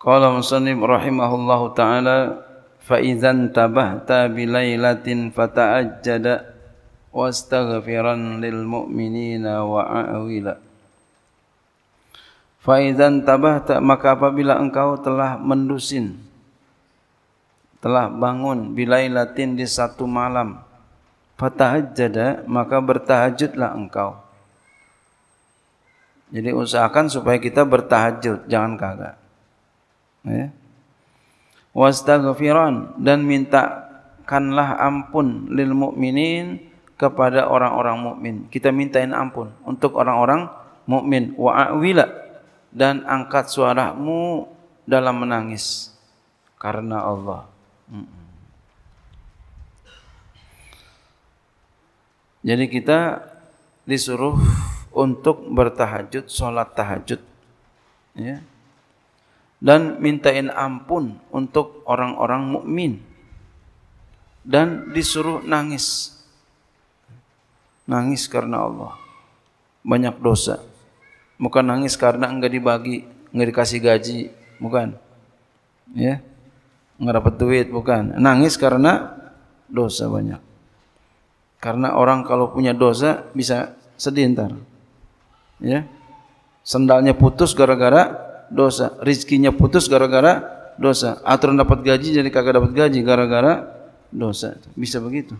Qala musannif rahimahullahu taala fa idzan tabahta bilailatin fata'ajjada wastaghfiran lil mu'minina wa awila fa idzan tabahta maka apabila engkau telah mendusin telah bangun bilailatin di satu malam fatahajjada maka bertahajudlah engkau jadi usahakan supaya kita bertahajud jangan kagak ya. Wastaghfiran dan mintakanlah ampun lil mukminin kepada orang-orang mukmin. Kita mintain ampun untuk orang-orang mukmin Wa wa'wila dan angkat suaramu dalam menangis karena Allah. Jadi kita disuruh untuk bertahajud, sholat tahajud. Ya. dan mintain ampun untuk orang-orang mukmin dan disuruh nangis nangis karena Allah banyak dosa bukan nangis karena enggak dibagi enggak dikasih gaji bukan ya enggak dapat duit bukan nangis karena dosa banyak karena orang kalau punya dosa bisa sedih ntar ya sendalnya putus gara-gara dosa. Rizkinya putus gara-gara dosa. Aturan dapat gaji jadi kagak dapat gaji gara-gara dosa. Bisa begitu.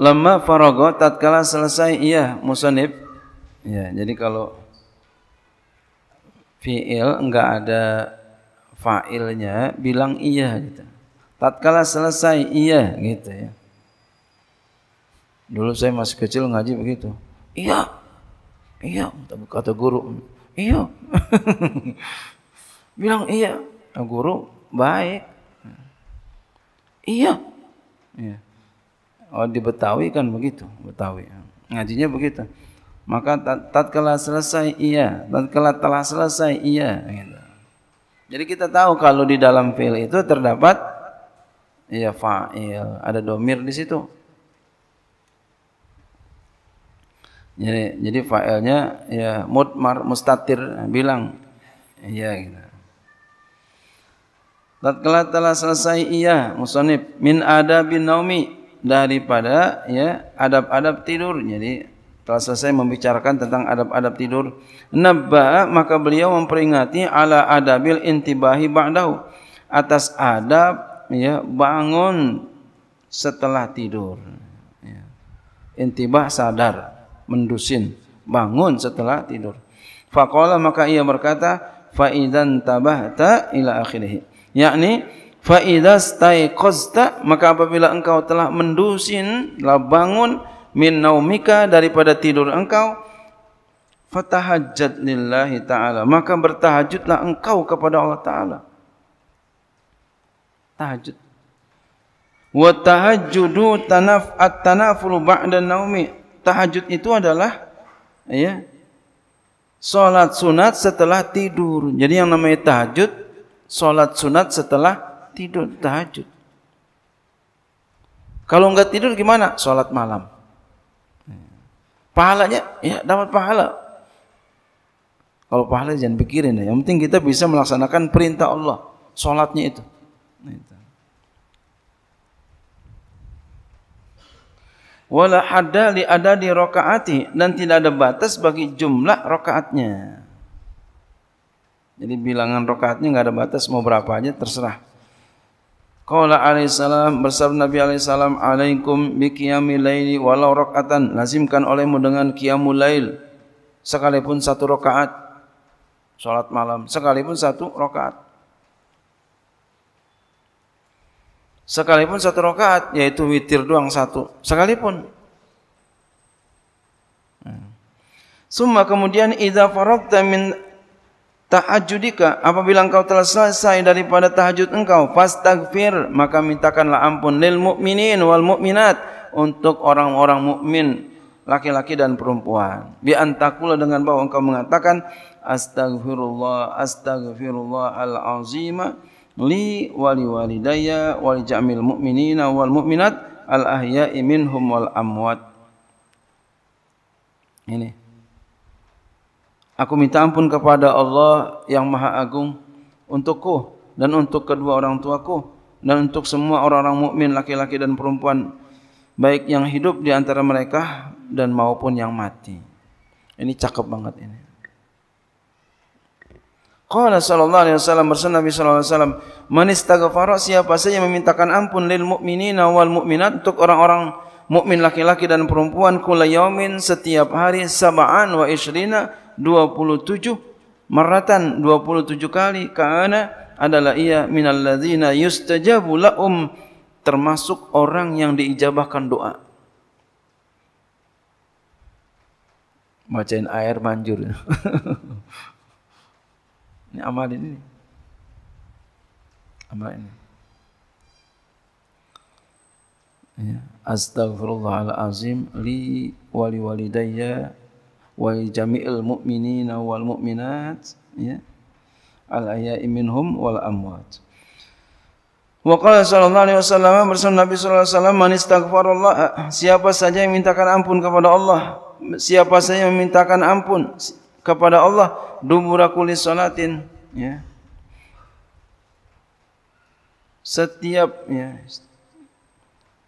Lama farogo tatkala selesai iya musonib. Ya, jadi kalau fiil enggak ada failnya bilang iya gitu. Tatkala selesai iya gitu ya. Dulu saya masih kecil ngaji begitu. Iya, iya, tapi kata guru. Iya. Bilang iya. Nah, guru baik. Iya. Iya. Oh, di Betawi kan begitu, Betawi. Ngajinya begitu. Maka tatkala selesai iya, tatkala telah selesai iya gitu. Jadi kita tahu kalau di dalam fil itu terdapat iya fa'il, ada domir di situ. Jadi, jadi failnya ya mutmar mustatir bilang ya gitu. Tatkala telah selesai ia musonib min ada bin naumi daripada ya adab-adab tidur. Jadi telah selesai membicarakan tentang adab-adab tidur. Nabba maka beliau memperingati ala adabil intibahi ba'dahu atas adab ya bangun setelah tidur. Ya. Intibah sadar mendusin bangun setelah tidur faqala maka ia berkata fa idzan tabahta ila akhirih yakni fa idza maka apabila engkau telah mendusin la bangun min naumika daripada tidur engkau fatahajjat lillahi taala maka bertahajudlah engkau kepada Allah taala tahajud wa tahajjudu tanaf at tanaful ba'da naumik. tahajud itu adalah ya salat sunat setelah tidur. Jadi yang namanya tahajud sholat sunat setelah tidur tahajud. Kalau enggak tidur gimana? Sholat malam. Pahalanya ya dapat pahala. Kalau pahala jangan pikirin ya. Yang penting kita bisa melaksanakan perintah Allah, sholatnya itu. wala hadda li adadi rakaati dan tidak ada batas bagi jumlah rakaatnya. Jadi bilangan rakaatnya enggak ada batas mau berapa aja terserah. Qala alaihi salam bersabda Nabi alaihi salam alaikum bi qiyamil laili walau rakaatan lazimkan olehmu dengan qiyamul lail sekalipun satu rakaat salat malam sekalipun satu rakaat sekalipun satu rakaat yaitu witir doang satu sekalipun hmm. Summa kemudian idza faragta min tahajjudika apabila engkau telah selesai daripada tahajud engkau fastaghfir maka mintakanlah ampun lil mukminin wal mukminat untuk orang-orang mukmin laki-laki dan perempuan bi antakula dengan bahwa engkau mengatakan astaghfirullah astaghfirullah al azima li wali walidayya wali jamil mu'minina wal mu'minat al ahya'i minhum wal amwat ini aku minta ampun kepada Allah yang maha agung untukku dan untuk kedua orang tuaku dan untuk semua orang-orang mukmin laki-laki dan perempuan baik yang hidup di antara mereka dan maupun yang mati ini cakep banget ini Qala sallallahu alaihi wasallam bersabda Nabi sallallahu alaihi wasallam, "Man istaghfara siapa saja yang memintakan ampun lil mu'minina wal mu'minat untuk orang-orang mukmin laki-laki dan perempuan kula yaumin setiap hari sab'an wa isrina 27 maratan 27 kali karena adalah ia minal ladzina yustajabu la'um termasuk orang yang diijabahkan doa. Bacain air manjur. Ini amalin ini. Amal ini. Ya. Astagfirullahalazim li wali walidayya wa li jami'il mu'minina wal mu'minat ya. Al ahya'i minhum wal amwat. Wa qala sallallahu alaihi wasallam bersama Nabi sallallahu alaihi wasallam man istaghfarallah siapa saja yang mintakan ampun kepada Allah siapa saja yang memintakan ampun kepada Allah dumura kulli salatin ya setiap ya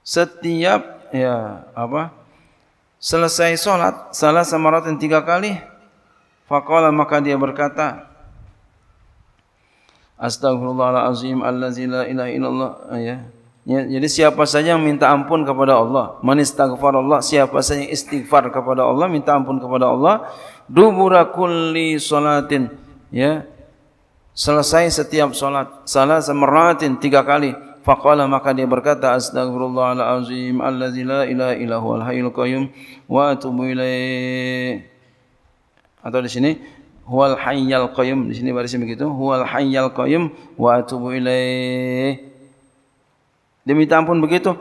setiap ya apa selesai salat salah samaratin tiga kali faqala maka dia berkata Astaghfirullahalazim, allazi la ilaha illallah ya, ya jadi siapa saja yang minta ampun kepada Allah, man istighfar siapa saja yang istighfar kepada Allah, minta ampun kepada Allah, dubura kulli salatin ya selesai setiap salat salah semeratin tiga kali faqala maka dia berkata astaghfirullahalazim allazi la ilaha illahu alhayyul qayyum wa atubu ilai atau di sini huwal hayyal qayyum di sini barisnya begitu huwal hayyal qayyum wa atubu ilai dia minta begitu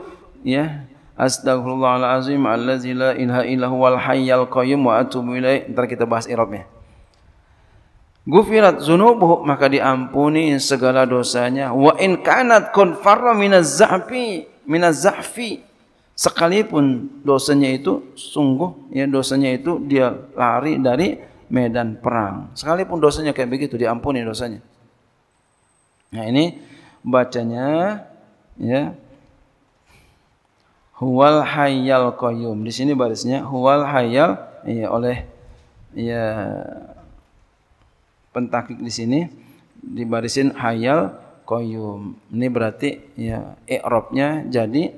ya Astaghfirullahalazim allazi la ilaha illa huwal hayyul qayyum wa atubu ilaih. Entar kita bahas i'rabnya. Gufirat zunubu maka diampuni segala dosanya wa in kanat kun farra minaz zahfi minaz zahfi sekalipun dosanya itu sungguh ya dosanya itu dia lari dari medan perang sekalipun dosanya kayak begitu diampuni dosanya nah ini bacanya ya huwal hayyal qayyum. Di sini barisnya huwal hayyal ya, oleh ya pentakik di sini dibarisin hayyal qayyum. Ini berarti ya i'rabnya jadi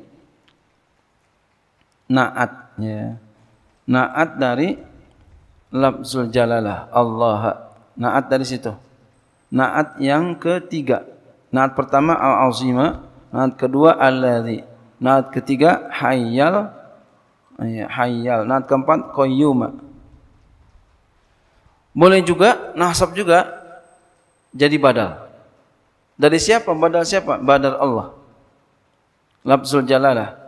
na'at ya. Na'at dari lafzul jalalah Allah. Na'at dari situ. Na'at yang ketiga. Na'at pertama al-azima, na'at kedua al-ladzi, Naat ketiga hayyal ya, hayyal. Naat keempat qayyuma. Boleh juga nasab juga jadi badal. Dari siapa? Badal siapa? Badal Allah. Lafzul jalalah.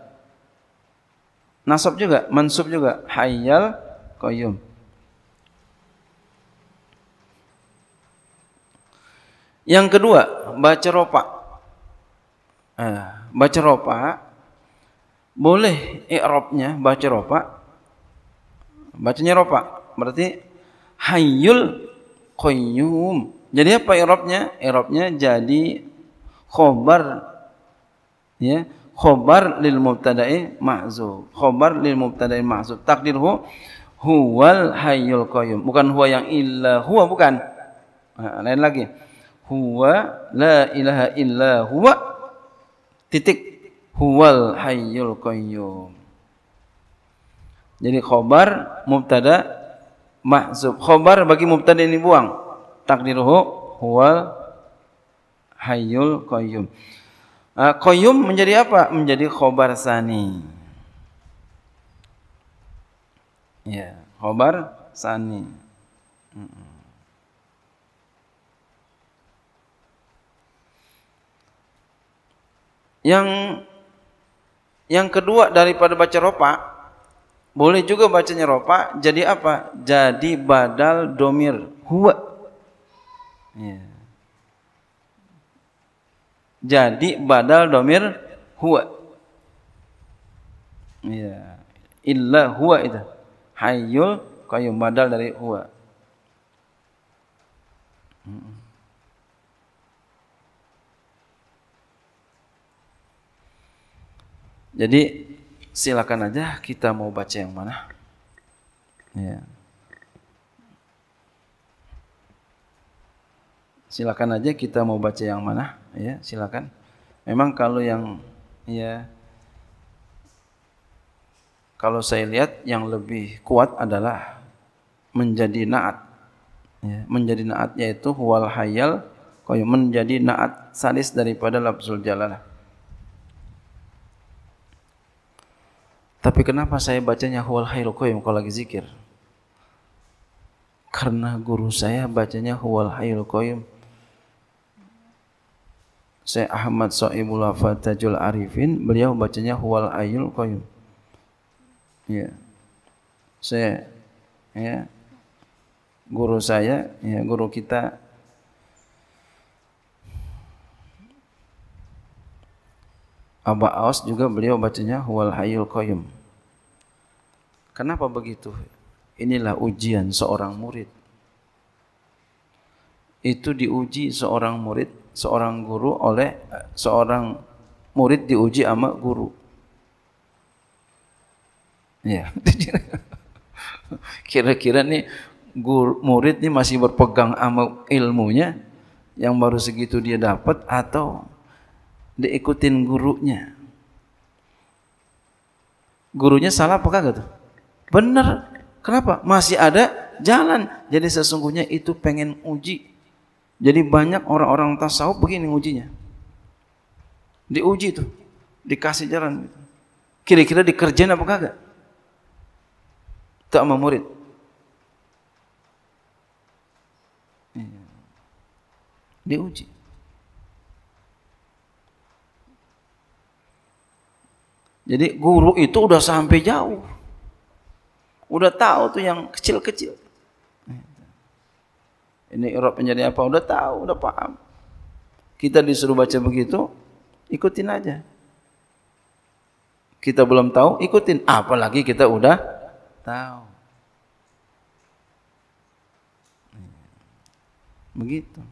Nasab juga, mansub juga. Hayyal qayyum. Yang kedua, baca ropa. Eh, baca ropa boleh i'rabnya baca ropa bacanya ropa berarti hayyul qayyum jadi apa i'rabnya i'rabnya jadi khobar ya khobar lil mubtada'i mahzuf khobar lil mubtada'i mahzuf takdirhu huwal hayyul qayyum bukan huwa yang illa huwa bukan nah, lain lagi huwa la ilaha illa huwa titik huwal hayyul qayyum. Jadi khobar mubtada mahzub. Khobar bagi mubtada ini buang. Takdiruhu huwal hayyul qayyum. Uh, qayyum menjadi apa? Menjadi khobar sani. Ya, khobar sani. Yang yang kedua daripada baca ropa, boleh juga baca ropa, jadi apa? Jadi badal domir huwa. Ya. Jadi badal domir huwa. Ya. Illa huwa itu. Hayyul kayu badal dari huwa. Hmm. Jadi silakan aja kita mau baca yang mana. Ya. Silakan aja kita mau baca yang mana, ya, silakan. Memang kalau yang ya kalau saya lihat yang lebih kuat adalah menjadi naat. Ya, menjadi naat yaitu wal hayal menjadi naat sadis daripada lafzul jalalah. Tapi kenapa saya bacanya huwal hayul qayyum kalau lagi zikir? Karena guru saya bacanya huwal hayul qayyum. Saya Ahmad Soibul Afatajul Arifin, beliau bacanya huwal ayul qayyum. Ya. Saya ya guru saya, ya guru kita Aba Aus juga beliau bacanya huwal hayyul qayyum. Kenapa begitu? Inilah ujian seorang murid. Itu diuji seorang murid, seorang guru oleh eh, seorang murid diuji sama guru. Ya, kira-kira nih guru, murid nih masih berpegang sama ilmunya yang baru segitu dia dapat atau diikutin gurunya. Gurunya salah apa kagak tuh? Benar. Kenapa? Masih ada jalan. Jadi sesungguhnya itu pengen uji. Jadi banyak orang-orang tasawuf begini ujinya. Diuji tuh. Dikasih jalan. Gitu. Kira-kira dikerjain apa kagak? Tak mau murid. Iya. Diuji. Jadi guru itu udah sampai jauh. Udah tahu tuh yang kecil-kecil. Ini Eropa menjadi apa? Udah tahu, udah paham. Kita disuruh baca begitu, ikutin aja. Kita belum tahu, ikutin. Apalagi kita udah tahu. Begitu.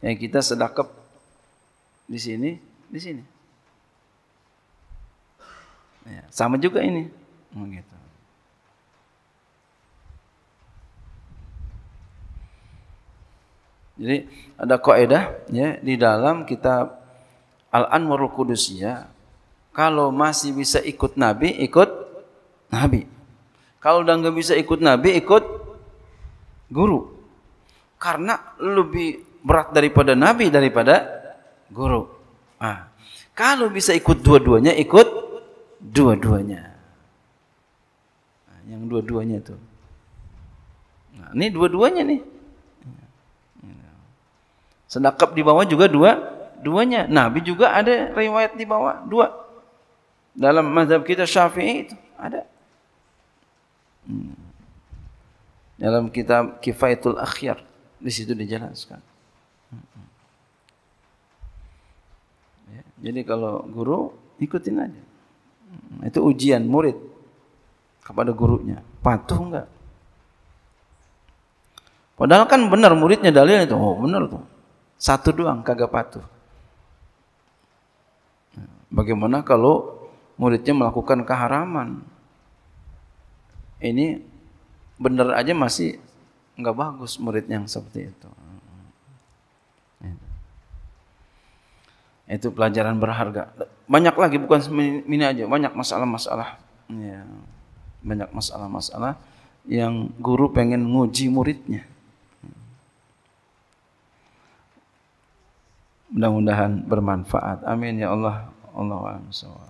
Ya kita sedekap di sini, di sini. Iya. sama juga ini. Oh, gitu. Jadi ada kaidah ya di dalam kitab Al-Anwarul ya kalau masih bisa ikut nabi ikut nabi. Kalau udah nggak bisa ikut nabi ikut guru. Karena lebih berat daripada nabi daripada guru. Ah. Kalau bisa ikut dua-duanya ikut dua-duanya. Nah, yang dua-duanya itu. Nah, ini dua-duanya nih. Sedekap di bawah juga dua, duanya. Nabi juga ada riwayat di bawah dua. Dalam mazhab kita Syafi'i itu ada. Hmm. Dalam kitab Kifayatul Akhyar di situ dijelaskan. Hmm. Ya, jadi kalau guru ikutin aja. Itu ujian murid kepada gurunya. Patuh enggak? Padahal kan benar muridnya dalilnya itu. Oh, benar tuh. Satu doang kagak patuh. Bagaimana kalau muridnya melakukan keharaman? Ini benar aja masih enggak bagus murid yang seperti itu. Itu pelajaran berharga banyak lagi bukan ini aja banyak masalah-masalah ya banyak masalah-masalah yang guru pengen nguji muridnya mudah-mudahan bermanfaat amin ya Allah Allah